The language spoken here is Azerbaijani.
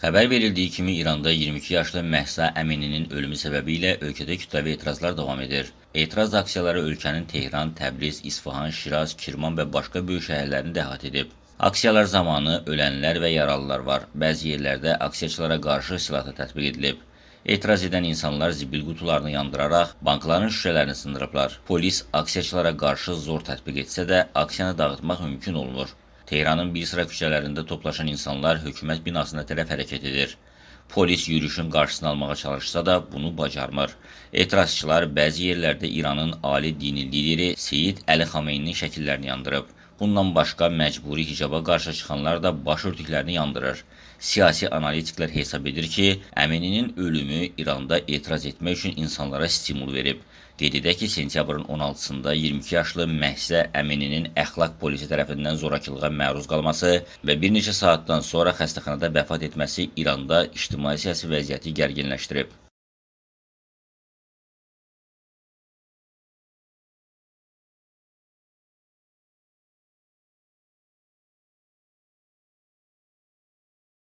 Xəbər verildiyi kimi İranda 22 yaşlı Məhsa Əmininin ölümü səbəbi ilə ölkədə kütləvi etirazlar davam edir. Etiraz aksiyaları ölkənin Tehran, Təbriz, İsfahan, Şiraz, Kirman və başqa böyük şəhərlərini də əhatə edib. Aksiyalar zamanı ölənlər və yaralılar var. Bəzi yerlərdə aksiyaçılara qarşı silahla tətbiq edilib. Etiraz edən insanlar zibil qutularını yandıraraq bankların şüşələrini sındırıblar. Polis aksiyaçılara qarşı zor tətbiq etsə də aksiyanı dağıtmaq mümkün olmur. Tehranın bir sıra küçələrində toplaşan insanlar hökumət binasına tərəf hərəkət edir. Polis yürüyüşün qarşısını almağa çalışsa da bunu bacarmır. Etirazçılar bəzi yerlərdə İranın ali dini lideri Seyid Əli Xameynin şəkillərini yandırıb. Bundan başqa məcburi hicaba qarşı çıxanlar da başörtüklərini yandırır. Siyasi analitiklər hesab edir ki, Əmininin ölümü İranda etiraz etmək üçün insanlara stimul verib. Qeyd edək ki, sentyabrın 16-sında 22 yaşlı Məhsə Əmininin əxlaq polisi tərəfindən zorakılığa məruz qalması və bir neçə saatdan sonra xəstəxanada vəfat etməsi İranda ictimai siyasi vəziyyəti gərginləşdirib.